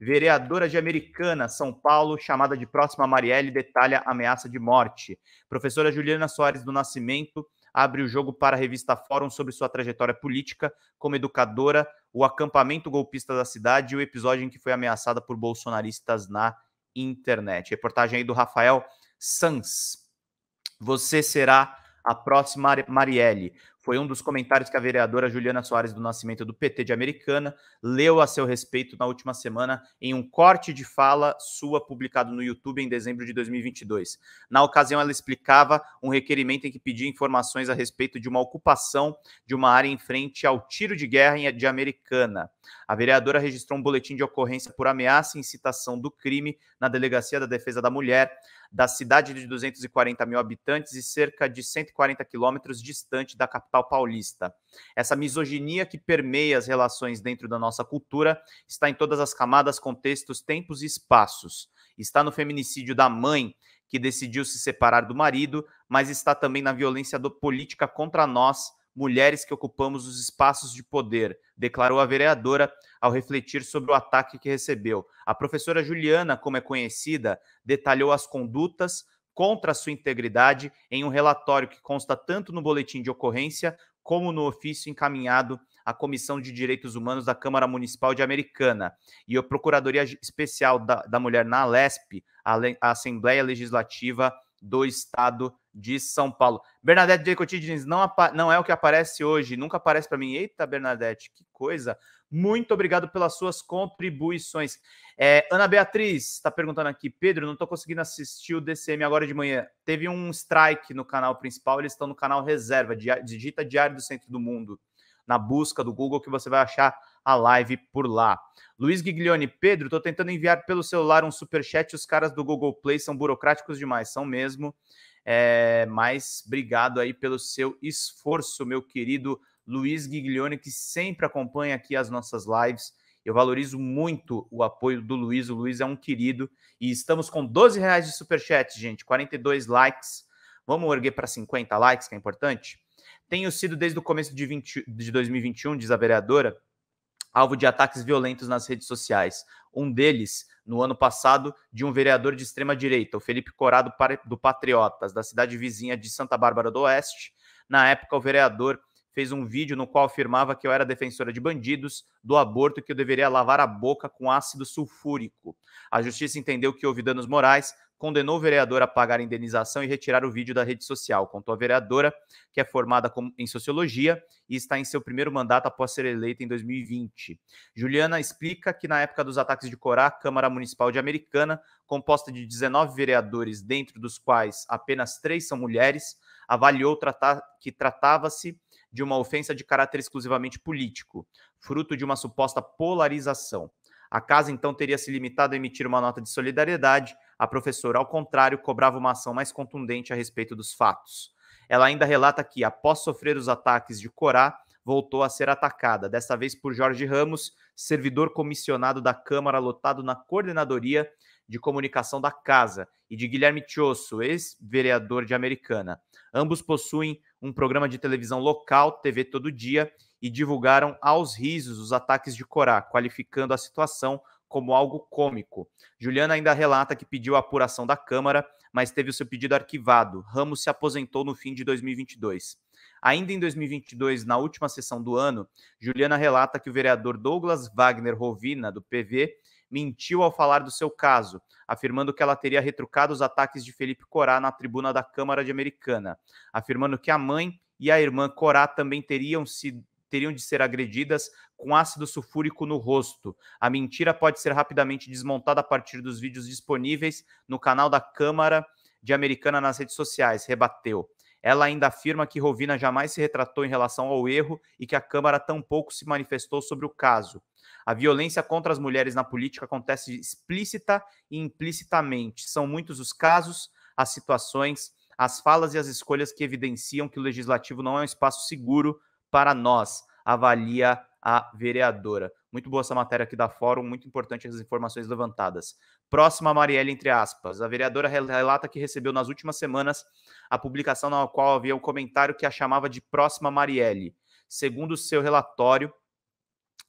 Vereadora de Americana, São Paulo, chamada de próxima Marielle, detalha ameaça de morte. Professora Juliana Soares do Nascimento abre o jogo para a revista Fórum sobre sua trajetória política como educadora, o acampamento golpista da cidade e o episódio em que foi ameaçada por bolsonaristas na internet. Reportagem aí do Rafael Sanz. Você será a próxima Marielle. Foi um dos comentários que a vereadora Juliana Soares do Nascimento do PT de Americana leu a seu respeito na última semana em um corte de fala sua publicado no YouTube em dezembro de 2022. Na ocasião, ela explicava um requerimento em que pedia informações a respeito de uma ocupação de uma área em frente ao tiro de guerra de Americana. A vereadora registrou um boletim de ocorrência por ameaça e incitação do crime na Delegacia da Defesa da Mulher da cidade de 240 mil habitantes e cerca de 140 quilômetros distante da capital paulista. Essa misoginia que permeia as relações dentro da nossa cultura está em todas as camadas, contextos, tempos e espaços. Está no feminicídio da mãe, que decidiu se separar do marido, mas está também na violência do, política contra nós mulheres que ocupamos os espaços de poder, declarou a vereadora ao refletir sobre o ataque que recebeu. A professora Juliana, como é conhecida, detalhou as condutas contra a sua integridade em um relatório que consta tanto no boletim de ocorrência como no ofício encaminhado à Comissão de Direitos Humanos da Câmara Municipal de Americana. E a Procuradoria Especial da, da Mulher na Alesp, a, a Assembleia Legislativa do Estado de São Paulo. Bernadette Jacotti Diniz, não, não é o que aparece hoje, nunca aparece para mim. Eita, Bernadette, que coisa. Muito obrigado pelas suas contribuições. É, Ana Beatriz está perguntando aqui, Pedro, não estou conseguindo assistir o DCM agora de manhã. Teve um strike no canal principal, eles estão no canal reserva, digita Diário do Centro do Mundo, na busca do Google, que você vai achar a live por lá. Luiz Guiglione, Pedro, estou tentando enviar pelo celular um superchat, os caras do Google Play são burocráticos demais, são mesmo. É, mas obrigado aí pelo seu esforço, meu querido Luiz Guiglione, que sempre acompanha aqui as nossas lives. Eu valorizo muito o apoio do Luiz. O Luiz é um querido. E estamos com 12 reais de superchat, gente. 42 likes. Vamos erguer para 50 likes, que é importante. Tenho sido desde o começo de, 20, de 2021, diz a vereadora, alvo de ataques violentos nas redes sociais. Um deles no ano passado de um vereador de extrema-direita, o Felipe Corado do Patriotas, da cidade vizinha de Santa Bárbara do Oeste. Na época, o vereador fez um vídeo no qual afirmava que eu era defensora de bandidos, do aborto, que eu deveria lavar a boca com ácido sulfúrico. A justiça entendeu que houve danos morais, condenou o vereador a pagar a indenização e retirar o vídeo da rede social. Contou a vereadora, que é formada em sociologia e está em seu primeiro mandato após ser eleita em 2020. Juliana explica que na época dos ataques de Corá, a Câmara Municipal de Americana, composta de 19 vereadores, dentro dos quais apenas três são mulheres, avaliou tratar, que tratava-se de uma ofensa de caráter exclusivamente político, fruto de uma suposta polarização. A casa então teria se limitado a emitir uma nota de solidariedade, a professora, ao contrário, cobrava uma ação mais contundente a respeito dos fatos. Ela ainda relata que, após sofrer os ataques de Corá, voltou a ser atacada, desta vez por Jorge Ramos, servidor comissionado da Câmara lotado na coordenadoria de Comunicação da Casa e de Guilherme Tiosso, ex-vereador de Americana. Ambos possuem um programa de televisão local, TV Todo Dia, e divulgaram aos risos os ataques de Corá, qualificando a situação como algo cômico. Juliana ainda relata que pediu a apuração da Câmara, mas teve o seu pedido arquivado. Ramos se aposentou no fim de 2022. Ainda em 2022, na última sessão do ano, Juliana relata que o vereador Douglas Wagner Rovina, do PV, mentiu ao falar do seu caso, afirmando que ela teria retrucado os ataques de Felipe Corá na tribuna da Câmara de Americana, afirmando que a mãe e a irmã Corá também teriam sido teriam de ser agredidas com ácido sulfúrico no rosto. A mentira pode ser rapidamente desmontada a partir dos vídeos disponíveis no canal da Câmara de Americana nas redes sociais, rebateu. Ela ainda afirma que Rovina jamais se retratou em relação ao erro e que a Câmara tampouco se manifestou sobre o caso. A violência contra as mulheres na política acontece explícita e implicitamente. São muitos os casos, as situações, as falas e as escolhas que evidenciam que o legislativo não é um espaço seguro para nós, avalia a vereadora. Muito boa essa matéria aqui da Fórum, muito importante as informações levantadas. Próxima, Marielle, entre aspas. A vereadora relata que recebeu nas últimas semanas a publicação na qual havia um comentário que a chamava de Próxima Marielle. Segundo seu relatório,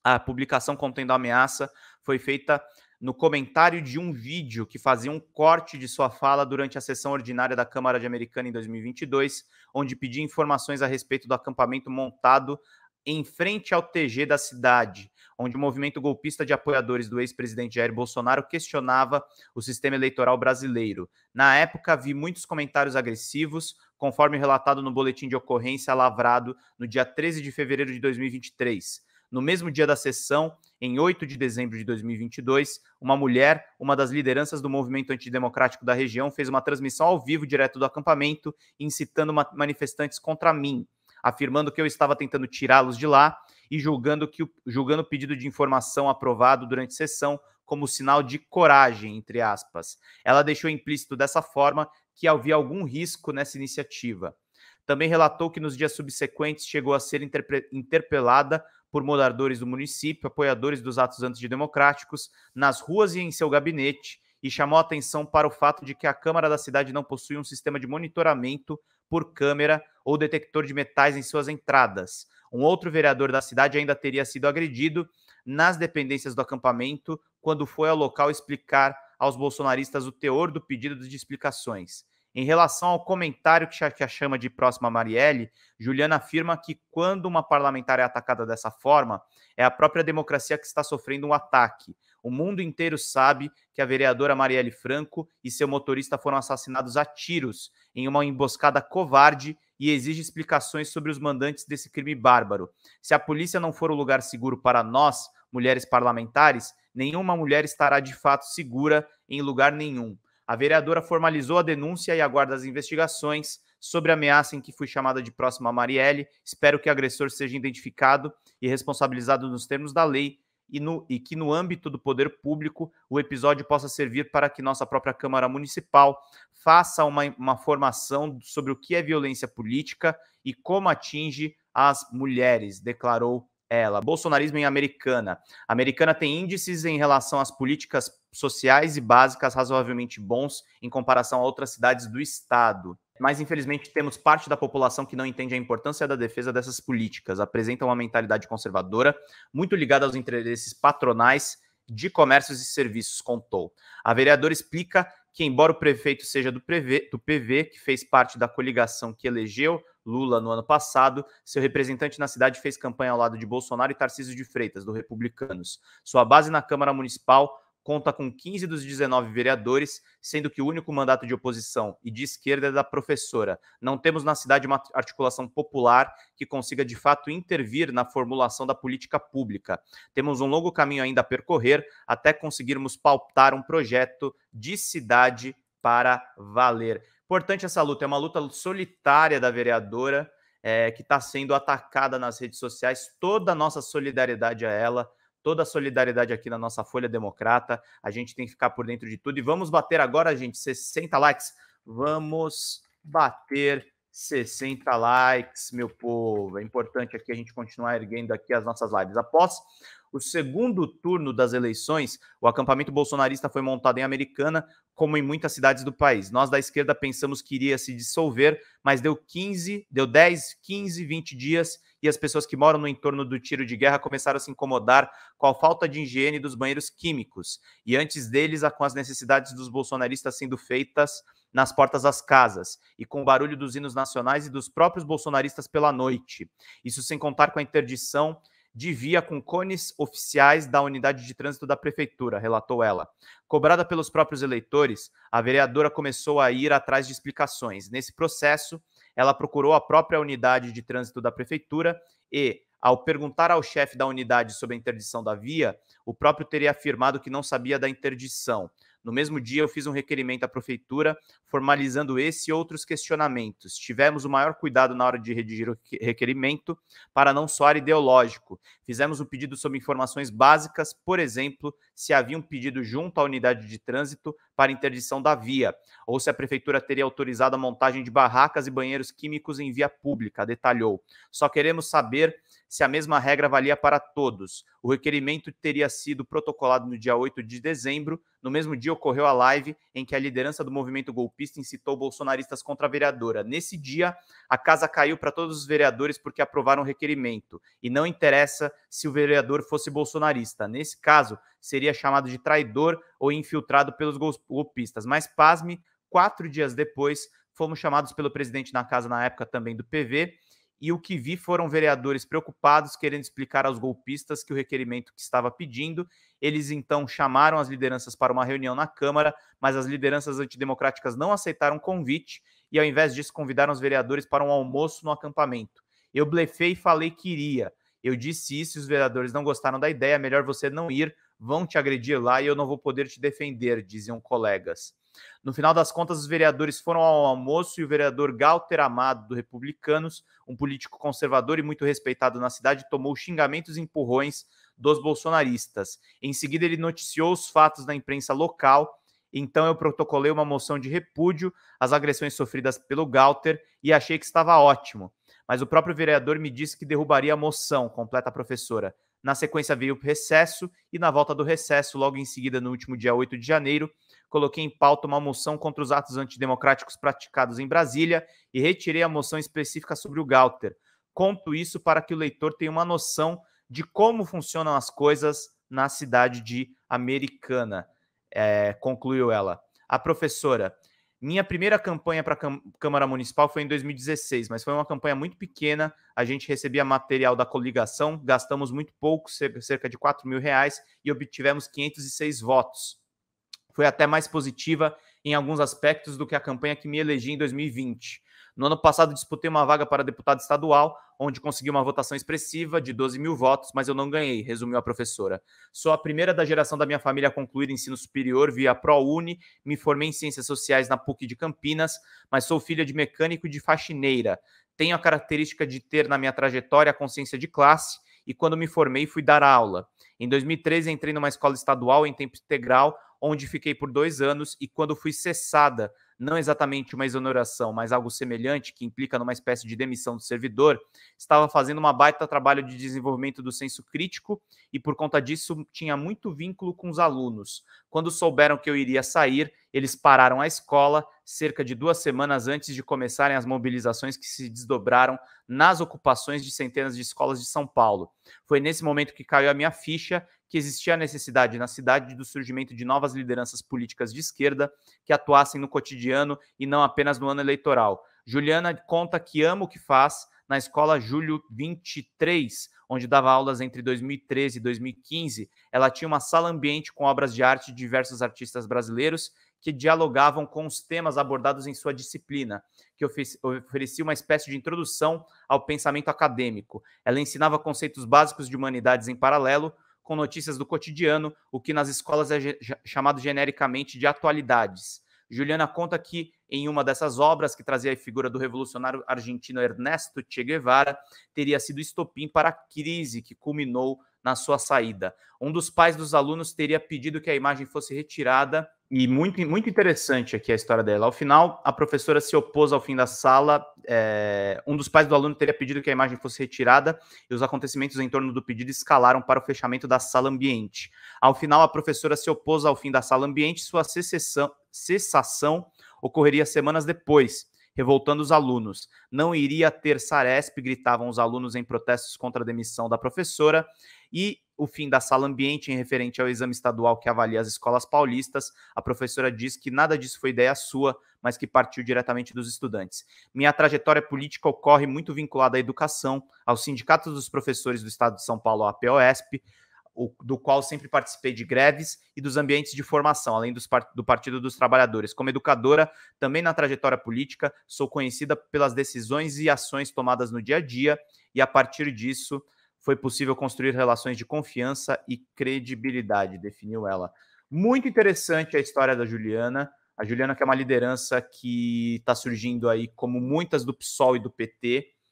a publicação contendo a ameaça foi feita no comentário de um vídeo que fazia um corte de sua fala durante a sessão ordinária da Câmara de Americana em 2022, onde pedia informações a respeito do acampamento montado em frente ao TG da cidade, onde o movimento golpista de apoiadores do ex-presidente Jair Bolsonaro questionava o sistema eleitoral brasileiro. Na época, vi muitos comentários agressivos, conforme relatado no boletim de ocorrência lavrado no dia 13 de fevereiro de 2023. No mesmo dia da sessão, em 8 de dezembro de 2022, uma mulher, uma das lideranças do movimento antidemocrático da região, fez uma transmissão ao vivo direto do acampamento, incitando manifestantes contra mim, afirmando que eu estava tentando tirá-los de lá e julgando, que, julgando o pedido de informação aprovado durante sessão como sinal de coragem, entre aspas. Ela deixou implícito dessa forma que havia algum risco nessa iniciativa. Também relatou que nos dias subsequentes chegou a ser interpelada por moradores do município, apoiadores dos atos antidemocráticos, nas ruas e em seu gabinete, e chamou atenção para o fato de que a Câmara da cidade não possui um sistema de monitoramento por câmera ou detector de metais em suas entradas, um outro vereador da cidade ainda teria sido agredido nas dependências do acampamento quando foi ao local explicar aos bolsonaristas o teor do pedido de explicações. Em relação ao comentário que a chama de próxima Marielle, Juliana afirma que quando uma parlamentar é atacada dessa forma, é a própria democracia que está sofrendo um ataque. O mundo inteiro sabe que a vereadora Marielle Franco e seu motorista foram assassinados a tiros em uma emboscada covarde e exige explicações sobre os mandantes desse crime bárbaro. Se a polícia não for o lugar seguro para nós, mulheres parlamentares, nenhuma mulher estará de fato segura em lugar nenhum. A vereadora formalizou a denúncia e aguarda as investigações sobre a ameaça em que fui chamada de próxima a Marielle. Espero que o agressor seja identificado e responsabilizado nos termos da lei e, no, e que no âmbito do poder público o episódio possa servir para que nossa própria Câmara Municipal faça uma, uma formação sobre o que é violência política e como atinge as mulheres, declarou ela. Bolsonarismo em Americana. Americana tem índices em relação às políticas sociais e básicas razoavelmente bons em comparação a outras cidades do estado mas infelizmente temos parte da população que não entende a importância da defesa dessas políticas, apresenta uma mentalidade conservadora, muito ligada aos interesses patronais de comércios e serviços, contou. A vereadora explica que, embora o prefeito seja do, PV, do PV, que fez parte da coligação que elegeu Lula no ano passado, seu representante na cidade fez campanha ao lado de Bolsonaro e Tarcísio de Freitas, do Republicanos. Sua base na Câmara Municipal conta com 15 dos 19 vereadores, sendo que o único mandato de oposição e de esquerda é da professora. Não temos na cidade uma articulação popular que consiga de fato intervir na formulação da política pública. Temos um longo caminho ainda a percorrer até conseguirmos pautar um projeto de cidade para valer. Importante essa luta, é uma luta solitária da vereadora. É, que está sendo atacada nas redes sociais, toda a nossa solidariedade a ela toda a solidariedade aqui na nossa Folha Democrata. A gente tem que ficar por dentro de tudo. E vamos bater agora, gente, 60 likes. Vamos bater 60 likes, meu povo. É importante aqui a gente continuar erguendo aqui as nossas lives. Após o segundo turno das eleições, o acampamento bolsonarista foi montado em Americana, como em muitas cidades do país. Nós da esquerda pensamos que iria se dissolver, mas deu 15, deu 10, 15, 20 dias e as pessoas que moram no entorno do tiro de guerra começaram a se incomodar com a falta de higiene dos banheiros químicos e antes deles com as necessidades dos bolsonaristas sendo feitas nas portas das casas e com o barulho dos hinos nacionais e dos próprios bolsonaristas pela noite. Isso sem contar com a interdição de via com cones oficiais da unidade de trânsito da prefeitura, relatou ela. Cobrada pelos próprios eleitores, a vereadora começou a ir atrás de explicações. Nesse processo, ela procurou a própria unidade de trânsito da prefeitura e, ao perguntar ao chefe da unidade sobre a interdição da via, o próprio teria afirmado que não sabia da interdição. No mesmo dia, eu fiz um requerimento à prefeitura formalizando esse e outros questionamentos. Tivemos o maior cuidado na hora de redigir o requerimento para não soar ideológico. Fizemos um pedido sobre informações básicas, por exemplo, se havia um pedido junto à unidade de trânsito para interdição da via, ou se a prefeitura teria autorizado a montagem de barracas e banheiros químicos em via pública, detalhou. Só queremos saber se a mesma regra valia para todos. O requerimento teria sido protocolado no dia 8 de dezembro. No mesmo dia ocorreu a live em que a liderança do movimento golpista incitou bolsonaristas contra a vereadora. Nesse dia, a casa caiu para todos os vereadores porque aprovaram o requerimento. E não interessa se o vereador fosse bolsonarista. Nesse caso, seria chamado de traidor ou infiltrado pelos golpistas. Mas pasme, quatro dias depois, fomos chamados pelo presidente na casa na época também do PV e o que vi foram vereadores preocupados querendo explicar aos golpistas que o requerimento que estava pedindo. Eles então chamaram as lideranças para uma reunião na Câmara, mas as lideranças antidemocráticas não aceitaram o convite e, ao invés disso, convidaram os vereadores para um almoço no acampamento. Eu blefei e falei que iria. Eu disse isso e os vereadores não gostaram da ideia. É melhor você não ir, vão te agredir lá e eu não vou poder te defender, diziam colegas. No final das contas, os vereadores foram ao almoço e o vereador Galter Amado, do Republicanos, um político conservador e muito respeitado na cidade, tomou xingamentos e empurrões dos bolsonaristas. Em seguida, ele noticiou os fatos na imprensa local. Então, eu protocolei uma moção de repúdio às agressões sofridas pelo Galter e achei que estava ótimo. Mas o próprio vereador me disse que derrubaria a moção, completa a professora. Na sequência veio o recesso e, na volta do recesso, logo em seguida, no último dia 8 de janeiro, coloquei em pauta uma moção contra os atos antidemocráticos praticados em Brasília e retirei a moção específica sobre o Galter. Conto isso para que o leitor tenha uma noção de como funcionam as coisas na cidade de Americana, é, concluiu ela. A professora, minha primeira campanha para a Câmara Municipal foi em 2016, mas foi uma campanha muito pequena. A gente recebia material da coligação, gastamos muito pouco, cerca de 4 mil reais, e obtivemos 506 votos foi até mais positiva em alguns aspectos do que a campanha que me elegi em 2020. No ano passado, disputei uma vaga para deputado estadual, onde consegui uma votação expressiva de 12 mil votos, mas eu não ganhei, resumiu a professora. Sou a primeira da geração da minha família a concluir ensino superior via ProUni, me formei em Ciências Sociais na PUC de Campinas, mas sou filha de mecânico e de faxineira. Tenho a característica de ter na minha trajetória a consciência de classe e quando me formei fui dar aula. Em 2013 entrei numa escola estadual em tempo integral, onde fiquei por dois anos e quando fui cessada, não exatamente uma exoneração, mas algo semelhante, que implica numa espécie de demissão do servidor, estava fazendo uma baita trabalho de desenvolvimento do senso crítico e, por conta disso, tinha muito vínculo com os alunos. Quando souberam que eu iria sair, eles pararam a escola cerca de duas semanas antes de começarem as mobilizações que se desdobraram nas ocupações de centenas de escolas de São Paulo. Foi nesse momento que caiu a minha ficha que existia a necessidade na cidade do surgimento de novas lideranças políticas de esquerda que atuassem no cotidiano e não apenas no ano eleitoral. Juliana conta que ama o que faz na escola Júlio 23, onde dava aulas entre 2013 e 2015. Ela tinha uma sala ambiente com obras de arte de diversos artistas brasileiros que dialogavam com os temas abordados em sua disciplina, que oferecia uma espécie de introdução ao pensamento acadêmico. Ela ensinava conceitos básicos de humanidades em paralelo, com notícias do cotidiano, o que nas escolas é ge chamado genericamente de atualidades. Juliana conta que, em uma dessas obras, que trazia a figura do revolucionário argentino Ernesto Che Guevara, teria sido estopim para a crise que culminou na sua saída. Um dos pais dos alunos teria pedido que a imagem fosse retirada e muito, muito interessante aqui a história dela. Ao final, a professora se opôs ao fim da sala. É, um dos pais do aluno teria pedido que a imagem fosse retirada e os acontecimentos em torno do pedido escalaram para o fechamento da sala ambiente. Ao final, a professora se opôs ao fim da sala ambiente. Sua secessão, cessação ocorreria semanas depois, revoltando os alunos. Não iria ter Saresp, gritavam os alunos em protestos contra a demissão da professora. E o fim da sala ambiente em referente ao exame estadual que avalia as escolas paulistas. A professora diz que nada disso foi ideia sua, mas que partiu diretamente dos estudantes. Minha trajetória política ocorre muito vinculada à educação, ao Sindicato dos Professores do Estado de São Paulo, a POSP, do qual sempre participei de greves e dos ambientes de formação, além dos, do Partido dos Trabalhadores. Como educadora, também na trajetória política, sou conhecida pelas decisões e ações tomadas no dia a dia, e a partir disso foi possível construir relações de confiança e credibilidade, definiu ela. Muito interessante a história da Juliana. A Juliana, que é uma liderança que está surgindo aí, como muitas do PSOL e do PT,